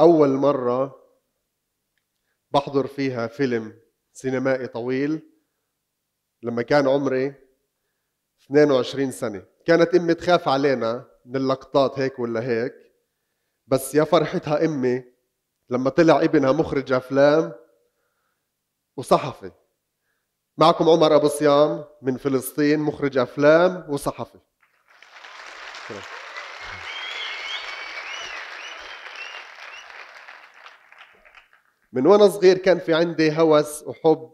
أول مرة بحضر فيها فيلم سينمائي طويل لما كان عمري 22 سنة كانت أمي تخاف علينا من اللقطات هيك ولا هيك بس يا فرحتها أمي لما طلع ابنها مخرج أفلام وصحفي معكم عمر أبو صيام من فلسطين مخرج أفلام وصحفي من وانا صغير كان في عندي هوس وحب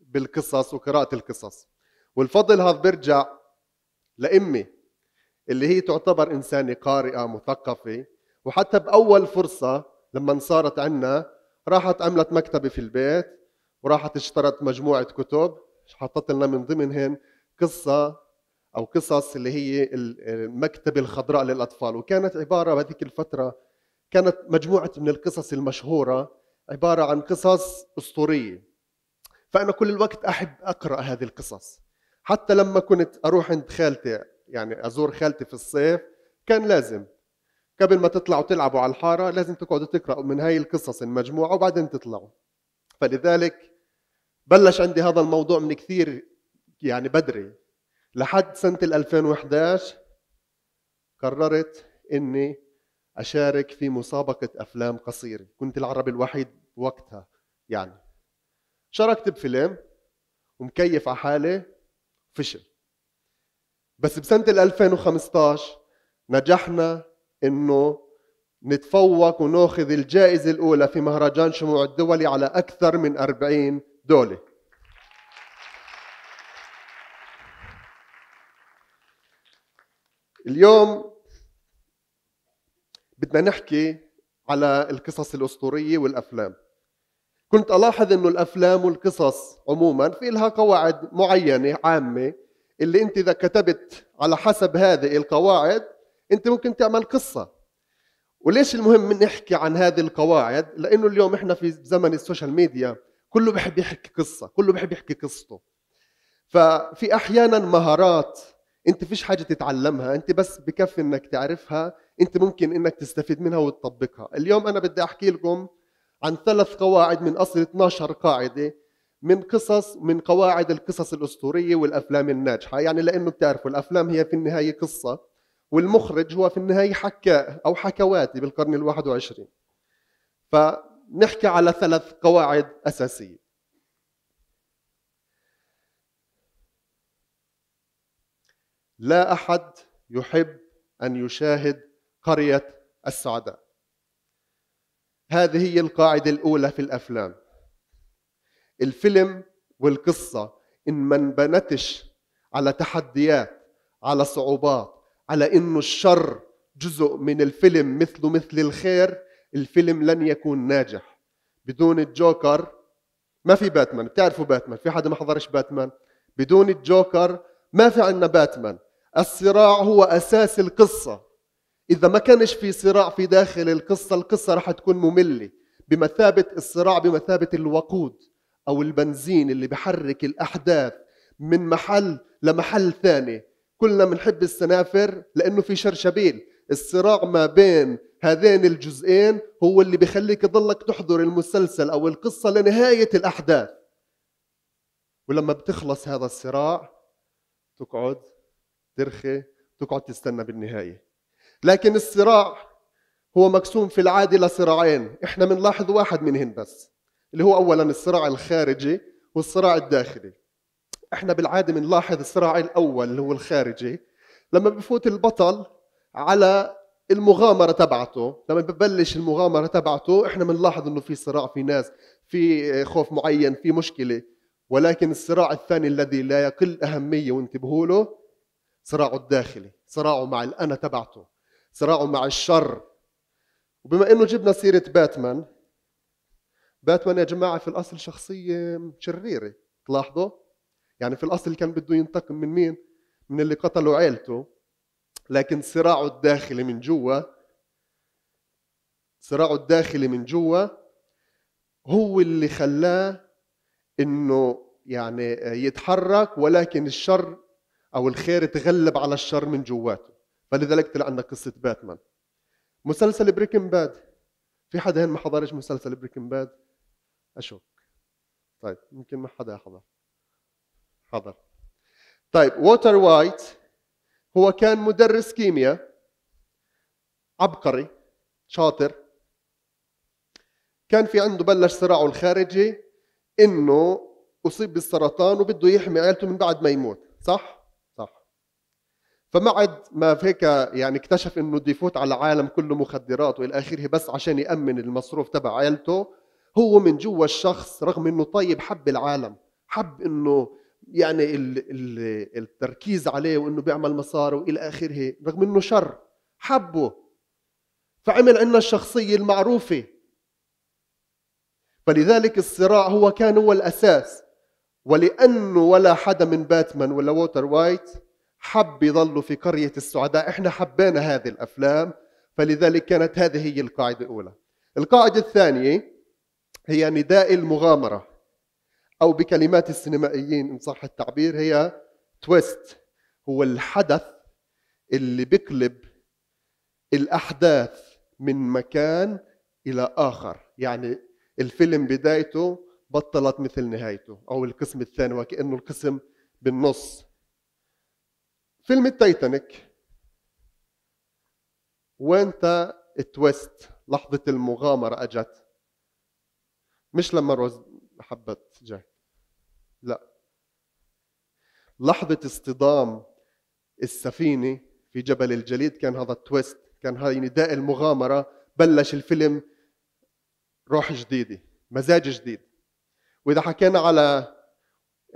بالقصص وقراءة القصص والفضل هذا برجع لأمي اللي هي تعتبر إنسانة قارئة مثقفة وحتى بأول فرصة لما صارت عنا راحت عملت مكتبة في البيت وراحت اشترت مجموعة كتب حطت لنا من ضمنهن قصة أو قصص اللي هي المكتبة الخضراء للأطفال وكانت عبارة بهذيك الفترة كانت مجموعة من القصص المشهورة عبارة عن قصص أسطورية فأنا كل الوقت أحب أقرأ هذه القصص حتى لما كنت أروح عند خالتي يعني أزور خالتي في الصيف كان لازم قبل ما تطلعوا تلعبوا على الحارة لازم تقعدوا تقرأوا من هاي القصص المجموعة وبعدين تطلعوا فلذلك بلش عندي هذا الموضوع من كثير يعني بدري لحد سنة 2011 قررت إني أشارك في مسابقة أفلام قصيرة كنت العربي الوحيد وقتها يعني شاركت بفيلم ومكيف على حالي فشل بس بسنة 2015 نجحنا إنه نتفوق وناخذ الجائزة الأولى في مهرجان شموع الدولي على أكثر من 40 دولة اليوم بدنا نحكي على القصص الأسطورية والأفلام كنت ألاحظ أنه الأفلام والقصص عموما في لها قواعد معينة عامة اللي أنت إذا كتبت على حسب هذه القواعد أنت ممكن تعمل قصة وليش المهم نحكي عن هذه القواعد لأنه اليوم إحنا في زمن السوشيال ميديا كله بحب يحكي قصة كله بحب يحكي قصته ففي أحيانا مهارات أنت فيش حاجة تتعلمها أنت بس بكفي أنك تعرفها انت ممكن انك تستفيد منها وتطبقها اليوم انا بدي احكي لكم عن ثلاث قواعد من اصل 12 قاعده من قصص من قواعد القصص الاسطوريه والافلام الناجحه يعني لانه بتعرفوا الافلام هي في النهايه قصه والمخرج هو في النهايه حكاء او حكواتي بالقرن ال21 فنحكي على ثلاث قواعد اساسيه لا احد يحب ان يشاهد قرية السعداء هذه هي القاعدة الأولى في الأفلام الفيلم والقصة إن ما انبنتش على تحديات على صعوبات على إنه الشر جزء من الفيلم مثله مثل الخير الفيلم لن يكون ناجح بدون الجوكر ما في باتمان بتعرفوا باتمان في حدا ما حضرش باتمان بدون الجوكر ما في عندنا باتمان الصراع هو أساس القصة إذا ما كانش في صراع في داخل القصة القصة راح تكون مملة بمثابة الصراع بمثابة الوقود أو البنزين اللي بحرك الأحداث من محل لمحل ثاني كلنا بنحب السنافر لأنه في شرشبيل الصراع ما بين هذين الجزئين هو اللي بخليك تضلك تحضر المسلسل أو القصة لنهاية الأحداث ولما بتخلص هذا الصراع تقعد ترخي تقعد تستنى بالنهايه لكن الصراع هو مقسوم في العاده لصراعين احنا بنلاحظ واحد منهن بس اللي هو اولا الصراع الخارجي والصراع الداخلي احنا بالعاده بنلاحظ الصراع الاول اللي هو الخارجي لما بفوت البطل على المغامره تبعته لما ببلش المغامره تبعته احنا بنلاحظ انه في صراع في ناس في خوف معين في مشكله ولكن الصراع الثاني الذي لا يقل اهميه وانتبهوا له صراعه الداخلي صراعه مع الانا تبعته صراعه مع الشر وبما انه جبنا سيره باتمان باتمان يا جماعه في الاصل شخصيه شريره تلاحظوا يعني في الاصل كان بده ينتقم من مين من اللي قتلوا عيلته لكن صراعه الداخلي من جوا صراعه الداخلي من جوا هو اللي خلاه انه يعني يتحرك ولكن الشر او الخير تغلب على الشر من جواته فلذلك طلع عندنا قصه باتمان مسلسل بريكن باد في حدا هنا ما حضرش مسلسل بريكن باد اشك طيب يمكن ما حدا حضر حضر طيب ووتر وايت هو كان مدرس كيمياء عبقري شاطر كان في عنده بلش صراعه الخارجي انه اصيب بالسرطان وبده يحمي عائلته من بعد ما يموت صح عد ما هيك يعني اكتشف انه بده يفوت على عالم كله مخدرات والى اخره بس عشان يامن المصروف تبع عائلته هو من جوا الشخص رغم انه طيب حب العالم حب انه يعني ال ال التركيز عليه وانه بيعمل مصاري والى اخره رغم انه شر حبه فعمل عندنا الشخصيه المعروفه فلذلك الصراع هو كان هو الاساس ولانه ولا حدا من باتمان ولا ووتر وايت حب يضلوا في قرية السعداء احنا حبينا هذه الأفلام فلذلك كانت هذه هي القاعدة الأولى القاعدة الثانية هي نداء المغامرة أو بكلمات السينمائيين إن صح التعبير هي تويست هو الحدث اللي بقلب الأحداث من مكان إلى آخر يعني الفيلم بدايته بطلت مثل نهايته أو القسم الثاني وكأنه القسم بالنص فيلم التايتانيك وانت التويست لحظة المغامرة اجت مش لما روز حبت جاك لا لحظة اصطدام السفينة في جبل الجليد كان هذا التويست كان هاي نداء المغامرة بلش الفيلم روح جديدة مزاج جديد وإذا حكينا على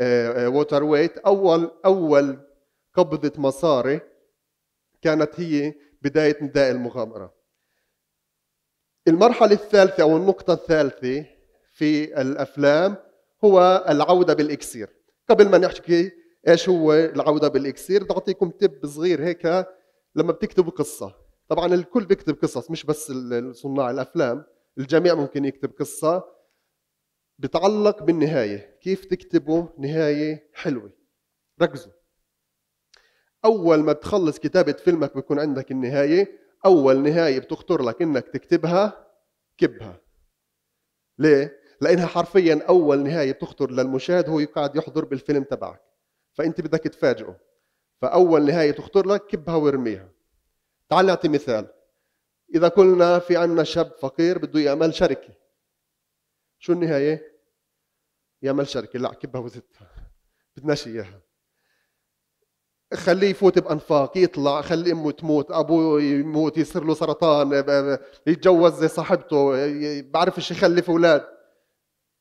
آه، آه، ووتر ويت أول أول قبضة مصاري كانت هي بداية نداء المغامرة المرحلة الثالثة أو النقطة الثالثة في الأفلام هو العودة بالإكسير قبل ما نحكي إيش هو العودة بالإكسير بعطيكم تب صغير هيك لما بتكتبوا قصة طبعا الكل بيكتب قصص مش بس صناع الأفلام الجميع ممكن يكتب قصة بتعلق بالنهاية كيف تكتبوا نهاية حلوة ركزوا اول ما بتخلص كتابه فيلمك بيكون عندك النهايه اول نهايه بتخطر لك انك تكتبها كبها ليه لانها حرفيا اول نهايه بتخطر للمشاهد هو يقعد يحضر بالفيلم تبعك فانت بدك تفاجئه فاول نهايه تخطر لك كبها وارميها تعال نعطي مثال اذا قلنا في عنا شاب فقير بده يعمل شركه شو النهايه يعمل شركه لا كبها وزتها بدناش اياها خليه يفوت بانفاق يطلع خلي امه تموت ابوه يموت يصير له سرطان يتجوز صاحبته بعرفش يخلف اولاد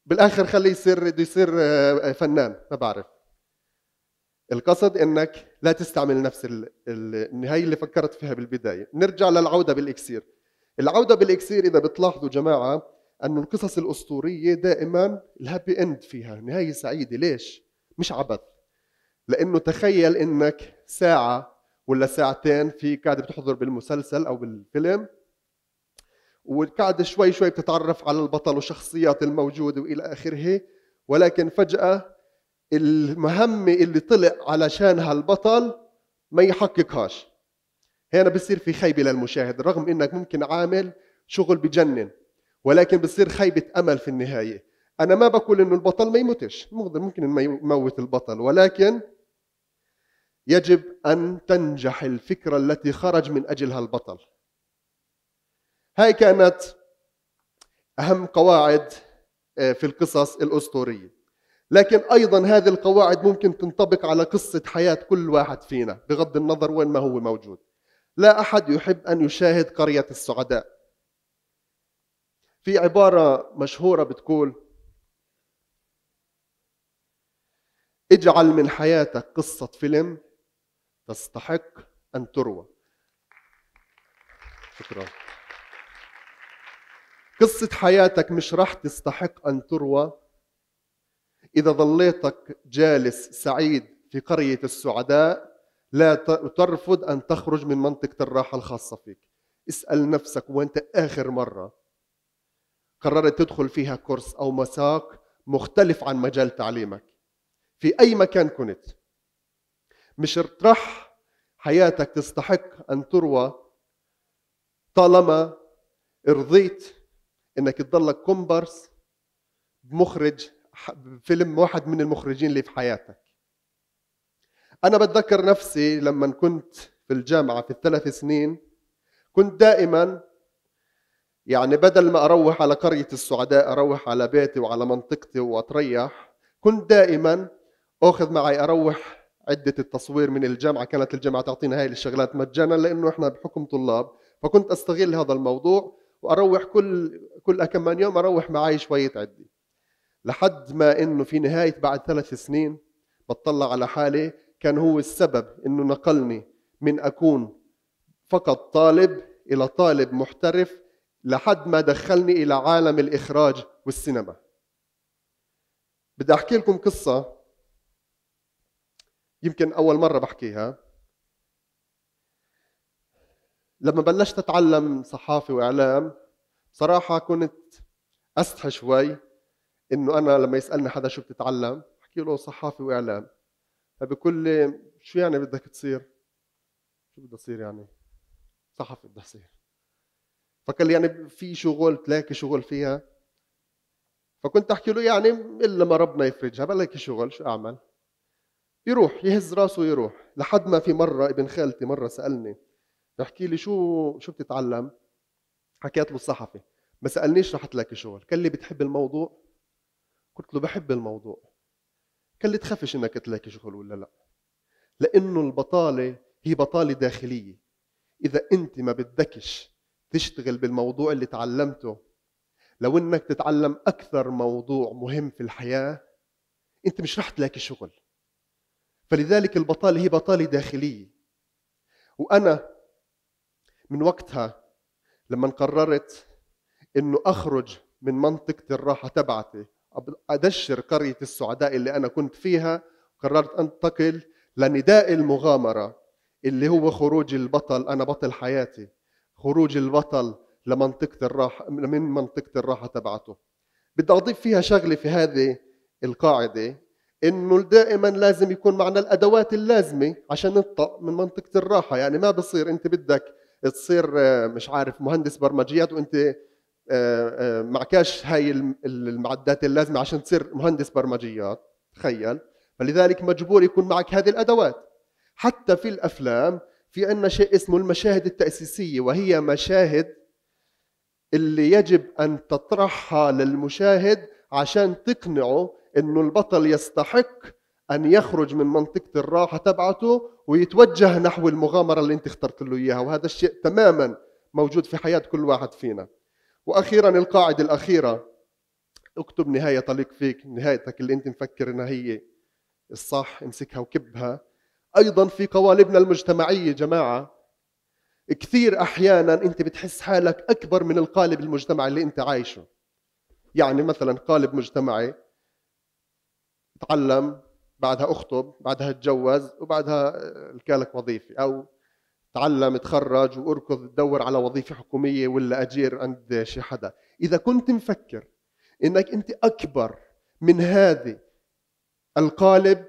بالاخر خليه يصير بده يصير آه، فنان ما بعرف القصد انك لا تستعمل نفس النهايه اللي فكرت فيها بالبدايه نرجع للعوده بالاكسير العوده بالاكسير اذا بتلاحظوا جماعه انه القصص الاسطوريه دائما الهابي اند فيها نهايه سعيده ليش مش عبث لانه تخيل انك ساعه ولا ساعتين في قاعد بتحضر بالمسلسل او بالفيلم وقاعد شوي شوي بتتعرف على البطل وشخصيات الموجوده والى اخره ولكن فجاه المهمه اللي طلع علشانها البطل ما يحققهاش هنا بصير في خيبه للمشاهد رغم انك ممكن عامل شغل بجنن ولكن بصير خيبه امل في النهايه أنا ما بقول إنه البطل ما يموتش ممكن ما يموت البطل ولكن يجب أن تنجح الفكرة التي خرج من أجلها البطل هاي كانت أهم قواعد آه، في القصص الأسطورية لكن أيضا هذه القواعد ممكن تنطبق على قصة حياة كل واحد فينا بغض النظر وين ما هو موجود لا أحد يحب أن يشاهد قرية السعداء في عبارة مشهورة بتقول اجعل من حياتك قصة فيلم تستحق أن تروى شكرا قصة حياتك مش راح تستحق أن تروى إذا ظليتك جالس سعيد في قرية السعداء لا ترفض أن تخرج من منطقة الراحة الخاصة فيك اسأل نفسك وانت آخر مرة قررت تدخل فيها كورس أو مساق مختلف عن مجال تعليمك في أي مكان كنت مش اطرح حياتك تستحق أن تروى طالما رضيت انك تضلك كومبارس بمخرج فيلم واحد من المخرجين اللي في حياتك انا بتذكر نفسي لما كنت في الجامعه في الثلاث سنين كنت دائما يعني بدل ما اروح على قريه السعداء اروح على بيتي وعلى منطقتي واتريح كنت دائما اخذ معي اروح عده التصوير من الجامعه كانت الجامعه تعطينا هاي الشغلات مجانا لانه احنا بحكم طلاب فكنت استغل هذا الموضوع واروح كل كل كم يوم اروح معي شويه عدي لحد ما انه في نهايه بعد ثلاث سنين بطلع على حالي كان هو السبب انه نقلني من اكون فقط طالب الى طالب محترف لحد ما دخلني الى عالم الاخراج والسينما بدي احكي لكم قصه يمكن أول مرة بحكيها لما بلشت أتعلم صحافة وإعلام صراحه كنت أستحي شوي إنه أنا لما يسألني حدا شو بتتعلم بحكي له صحافة وإعلام فبقول لي شو يعني بدك تصير؟ شو بدي أصير يعني؟ صحفي بدي أصير فقال لي يعني في شغل تلاقي شغل فيها فكنت احكي له يعني الا ما ربنا يفرجها بلاقي شغل شو اعمل يروح يهز راسه ويروح لحد ما في مرة ابن خالتي مرة سألني بحكي لي شو شو بتتعلم حكيت له الصحفي ما سألنيش رحت لك شغل قال لي بتحب الموضوع قلت له بحب الموضوع قال لي تخافش انك تلاقي شغل ولا لا لانه البطاله هي بطاله داخليه اذا انت ما بدكش تشتغل بالموضوع اللي تعلمته لو انك تتعلم اكثر موضوع مهم في الحياه انت مش رح تلاقي شغل فلذلك البطالة هي بطالة داخلية وأنا من وقتها لما قررت أنه أخرج من منطقة الراحة تبعتي أدشر قرية السعداء اللي أنا كنت فيها قررت أنتقل لنداء المغامرة اللي هو خروج البطل أنا بطل حياتي خروج البطل لمنطقة الراحة من منطقة الراحة تبعته بدي أضيف فيها شغلة في هذه القاعدة انه دائما لازم يكون معنا الادوات اللازمه عشان ننطق من منطقه الراحه يعني ما بصير انت بدك تصير آه، مش عارف مهندس برمجيات وانت آه، آه، معكاش هاي المعدات اللازمه عشان تصير مهندس برمجيات تخيل فلذلك مجبور يكون معك هذه الادوات حتى في الافلام في عندنا شيء اسمه المشاهد التاسيسيه وهي مشاهد اللي يجب ان تطرحها للمشاهد عشان تقنعه انه البطل يستحق ان يخرج من منطقه الراحه تبعته ويتوجه نحو المغامره اللي انت اخترت له اياها وهذا الشيء تماما موجود في حياه كل واحد فينا واخيرا القاعده الاخيره اكتب نهايه طليق فيك نهايتك اللي انت مفكر انها هي الصح امسكها وكبها ايضا في قوالبنا المجتمعيه جماعه كثير احيانا انت بتحس حالك اكبر من القالب المجتمعي اللي انت عايشه يعني مثلا قالب مجتمعي تعلم بعدها اخطب بعدها اتجوز وبعدها الكالك آه، وظيفه او تعلم اتخرج واركض تدور على وظيفه حكوميه ولا اجير عند شي حدا اذا كنت مفكر انك انت اكبر من هذه القالب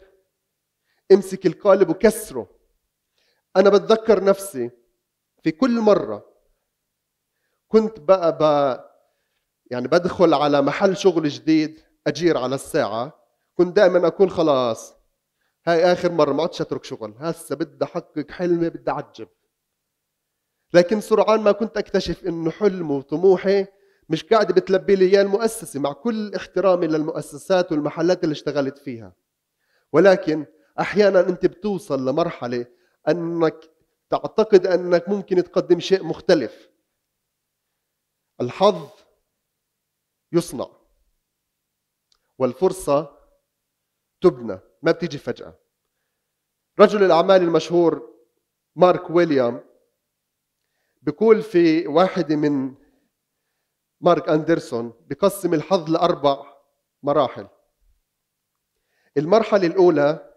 امسك القالب وكسره انا بتذكر نفسي في كل مره كنت بقى ب... يعني بدخل على محل شغل جديد اجير على الساعه كنت دائما اكون خلاص هاي اخر مره ما عدتش اترك شغل هسه بدي احقق حلمي بدي اعجب لكن سرعان ما كنت اكتشف انه حلمي وطموحي مش قاعد بتلبي لي اياه المؤسسه مع كل احترامي للمؤسسات والمحلات اللي اشتغلت فيها ولكن احيانا انت بتوصل لمرحله انك تعتقد انك ممكن تقدم شيء مختلف الحظ يصنع والفرصه تبنى ما بتيجي فجأة رجل الأعمال المشهور مارك ويليام بقول في واحدة من مارك أندرسون بقسم الحظ لأربع مراحل المرحلة الأولى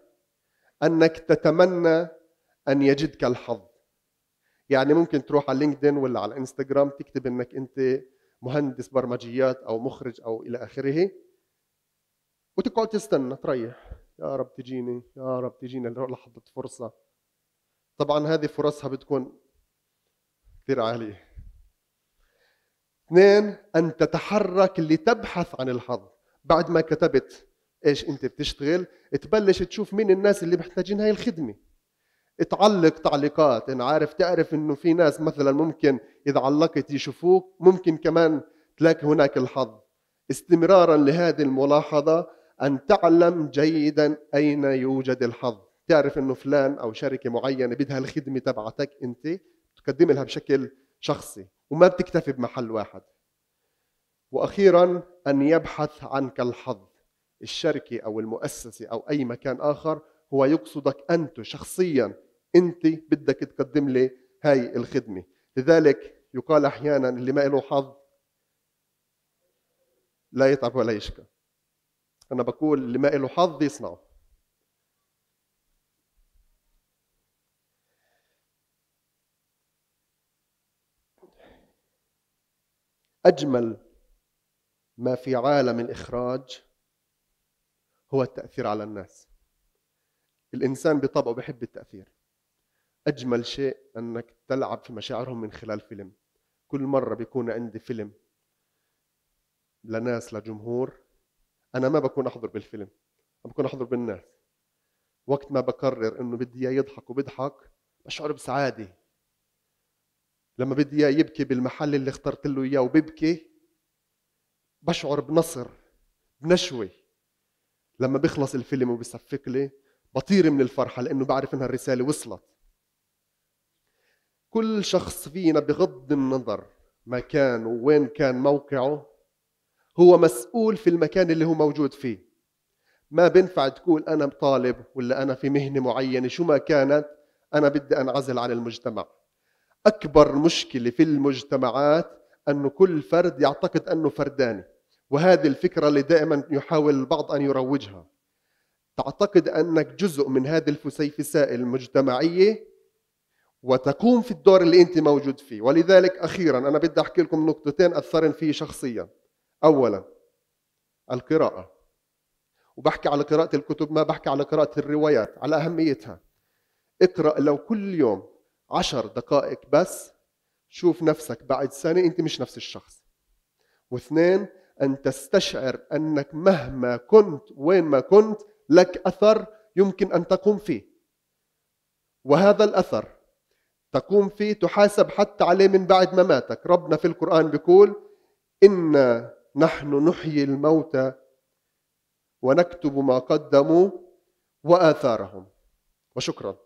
أنك تتمنى أن يجدك الحظ يعني ممكن تروح على لينكدين ولا على انستغرام تكتب انك انت مهندس برمجيات او مخرج او الى اخره وتقعد تستنى تريح يا رب تجيني يا رب تجيني لحظة فرصة طبعا هذه فرصها بتكون كثير عالية اثنين أن تتحرك لتبحث عن الحظ بعد ما كتبت ايش انت بتشتغل تبلش تشوف مين الناس اللي محتاجين هاي الخدمه تعلق تعليقات ان عارف تعرف انه في ناس مثلا ممكن اذا علقت يشوفوك ممكن كمان تلاقي هناك الحظ استمرارا لهذه الملاحظه أن تعلم جيدا أين يوجد الحظ تعرف أنه فلان أو شركة معينة بدها الخدمة تبعتك أنت تقدم لها بشكل شخصي وما بتكتفي بمحل واحد وأخيرا أن يبحث عنك الحظ الشركة أو المؤسسة أو أي مكان آخر هو يقصدك أنت شخصيا أنت بدك تقدم لي هاي الخدمة لذلك يقال أحيانا اللي ما له حظ لا يتعب ولا يشكر أنا بقول اللي ما له حظ يصنعه أجمل ما في عالم الإخراج هو التأثير على الناس الإنسان بطبعه بحب التأثير أجمل شيء أنك تلعب في مشاعرهم من خلال فيلم كل مرة بيكون عندي فيلم لناس لجمهور انا ما بكون احضر بالفيلم بكون احضر بالناس وقت ما بقرر انه بدي اياه يضحك وبيضحك بشعر بسعاده لما بدي اياه يبكي بالمحل اللي اخترت له اياه وبيبكي بشعر بنصر بنشوه لما بيخلص الفيلم وبيصفق لي بطير من الفرحه لانه بعرف انها الرساله وصلت كل شخص فينا بغض النظر مكانه وين كان موقعه هو مسؤول في المكان اللي هو موجود فيه ما بنفع تقول أنا طالب ولا أنا في مهنة معينة شو ما كانت أنا بدي أنعزل عن المجتمع أكبر مشكلة في المجتمعات أنه كل فرد يعتقد أنه فرداني وهذه الفكرة اللي دائما يحاول البعض أن يروجها تعتقد أنك جزء من هذه الفسيفساء المجتمعية وتقوم في الدور اللي أنت موجود فيه ولذلك أخيرا أنا بدي أحكي لكم نقطتين أثرن فيه شخصيا أولا القراءة وبحكي على قراءة الكتب ما بحكي على قراءة الروايات على أهميتها اقرأ لو كل يوم عشر دقائق بس شوف نفسك بعد سنة أنت مش نفس الشخص واثنين أن تستشعر أنك مهما كنت وين ما كنت لك أثر يمكن أن تقوم فيه وهذا الأثر تقوم فيه تحاسب حتى عليه من بعد مماتك ما ربنا في القرآن بيقول إن نحن نحيي الموتى ونكتب ما قدموا واثارهم وشكرا